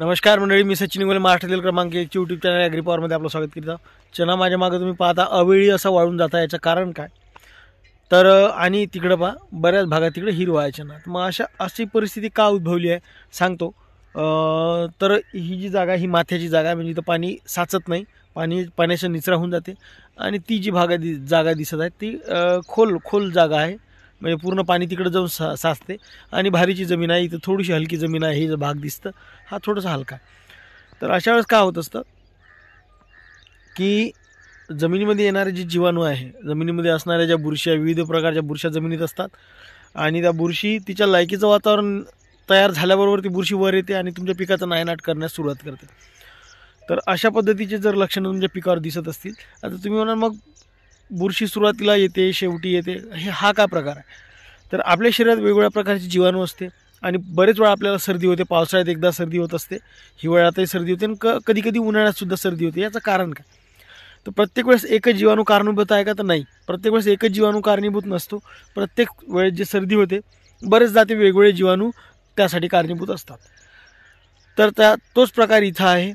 नमस्कार मंडळी मी सचिन गोले महाराष्ट्रातील क्रमांक एक यूट्यूब चॅनल ॲग्री पॉवरमध्ये आपलं स्वागत करीत आहोत चना माझ्या मागं तुम्ही पाहता अवेळी असा वाळून जाता याचं कारण काय तर आणि तिकडं पहा बऱ्याच भागात तिकडे हिरवा आहे चना मग अशा अशी परिस्थिती का उद्भवली आहे सांगतो तर ही जी जागा ही माथ्याची जागा म्हणजे इथं पाणी साचत नाही पाणी पाण्याच्या निचरा होऊन जाते आणि ती जी भागा दि जागा दिसत आहे ती खोल खोल जागा आहे म्हणजे पूर्ण पाणी तिकडं जाऊन सा साचते आणि भारीची जमीन आहे इथं थोडीशी हलकी जमीन आहे हे भाग दिसतं हा थोडासा हलका तर अशा वेळेस काय होत असतं की जमिनीमध्ये येणारे जे जीवाणू आहे जमिनीमध्ये असणाऱ्या ज्या बुरशी विविध प्रकारच्या बुरश्या जमिनीत असतात आणि त्या बुरशी तिच्या लायकीचं वातावरण तयार झाल्याबरोबर ती बुरशी वर येते आणि तुमच्या पिकाचं नायनाट करण्यास सुरुवात करते तर अशा पद्धतीचे जर लक्षणं तुमच्या पिकावर दिसत असतील आता तुम्ही म्हणाल मग बुरशी सुरुवातीला येते शेवटी येते हे हा का प्रकार आहे तर आपल्या शरीरात वेगवेगळ्या प्रकारचे जीवाणू असते आणि बरेच वेळा आपल्याला सर्दी होते पावसाळ्यात एकदा सर्दी होत असते हिवाळ्यातही सर्दी होते आणि क कधी कधी उन्हाळ्यातसुद्धा सर्दी होते याचं कारण काय तर प्रत्येक वेळेस एकच जीवाणू कारणीभूत आहे का तर नाही प्रत्येक वेळेस एकच जीवाणू कारणीभूत नसतो प्रत्येक वेळेस जे सर्दी होते बरेच जाते वेगवेगळे जीवाणू त्यासाठी कारणीभूत असतात तर त्या तोच प्रकार इथं आहे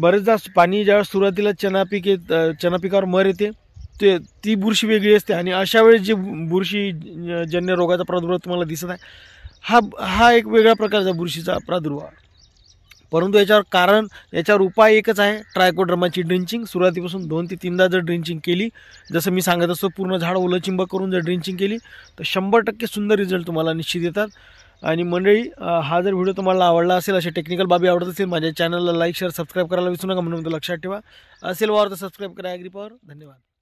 बरेचदा पाणी ज्यावेळेस सुरुवातीला चना चनापिकावर पिकावर मर येते ते ती बुरशी वेगळी असते आणि अशा वेळेस जी बुरशी जन्य रोगाचा प्रादुर्भाव तुम्हाला दिसत आहे हा हा एक वेगळ्या प्रकारचा बुरशीचा प्रादुर्भाव परंतु याच्यावर कारण याच्यावर उपाय एकच आहे ट्रायकोड्रमाची ड्रिंचिंग सुरुवातीपासून दोन ते तीनदा जर ड्रिंचिंग केली जसं मी सांगत असतो पूर्ण झाड ओलचिंब करून जर ड्रिंचिंग केली तर शंभर टक्के सुंदर रिझल्ट तुम्हाला निश्चित येतात आणि मंडळी हा जर व्हिडिओ तुम्हाला आवडला असेल असे टेक्निकल बाबी आवडत असेल माझ्या चॅनलला लाईक शेअर सबस्क्राईब करायला विसरू नका म्हणून लक्षात ठेवा असेल वावर तर सबस्क्राईब करा ॲग्री धन्यवाद